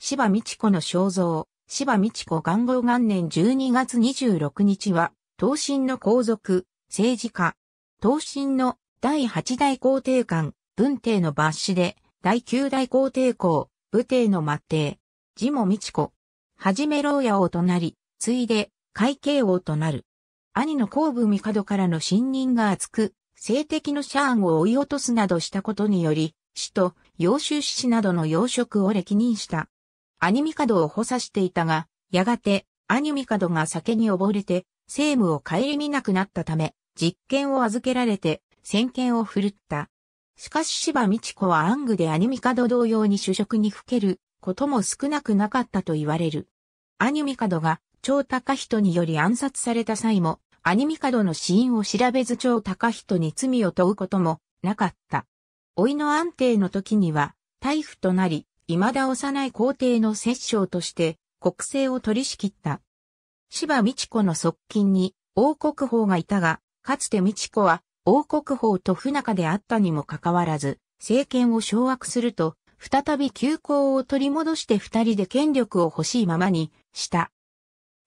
芝道子の肖像、芝道子元号元年12月26日は、東進の皇族、政治家、東進の第8代皇帝官、文帝の抜子で、第9代皇帝公、武帝の末帝、地も道子、はじめ牢屋王となり、ついで、会計王となる。兄の皇部帝からの信任が厚く、性的のシャーンを追い落とすなどしたことにより、死と、養衆志士などの養殖を歴任した。アニミカドを補佐していたが、やがて、アニミカドが酒に溺れて、政務を顧みなくなったため、実権を預けられて、先見を振るった。しかし芝美智子は暗具でアニミカド同様に主食にふけることも少なくなかったと言われる。アニミカドが超高人により暗殺された際も、アニミカドの死因を調べず超高人に罪を問うこともなかった。老いの安定の時には、大夫となり、未だ幼い皇帝の摂政として国政を取り仕切った。芝美智子の側近に王国法がいたが、かつて美智子は王国法と不仲であったにもかかわらず、政権を掌握すると、再び休校を取り戻して二人で権力を欲しいままにした。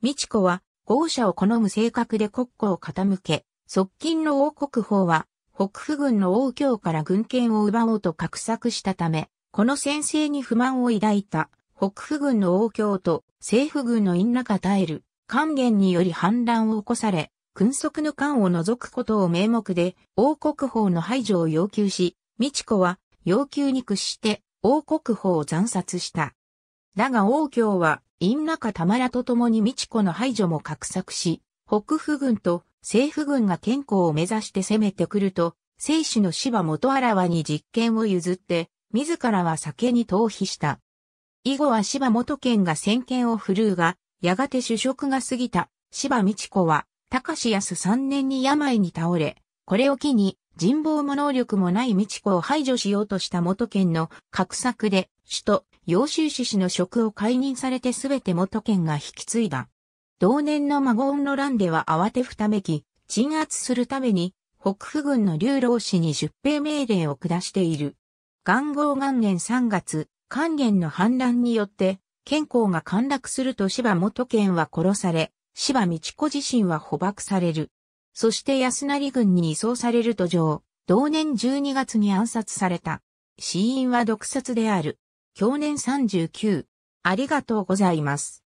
美智子は豪者を好む性格で国庫を傾け、側近の王国法は北府軍の王教から軍権を奪おうと格索したため、この先制に不満を抱いた北府軍の王京と政府軍の因中耐える還元により反乱を起こされ、君足の官を除くことを名目で王国法の排除を要求し、美智子は要求に屈して王国法を惨殺した。だが王京は、因中たまらと共に美智子の排除も画策し、北府軍と政府軍が健康を目指して攻めてくると、生死の芝元あらわに実権を譲って、自らは酒に逃避した。以後は芝元県が先見を振るうが、やがて主食が過ぎた芝道子は、高志康三年に病に倒れ、これを機に人望も能力もない道子を排除しようとした元県の格策で、首都、揚州市市の職を解任されてすべて元県が引き継いだ。同年の孫恩の乱では慌てふためき、鎮圧するために、北府軍の流浪氏に出兵命令を下している。元号元年3月、関元の反乱によって、健康が陥落すると芝元健は殺され、芝道子自身は捕獲される。そして安成軍に移送される途上、同年12月に暗殺された。死因は毒殺である。去年39。ありがとうございます。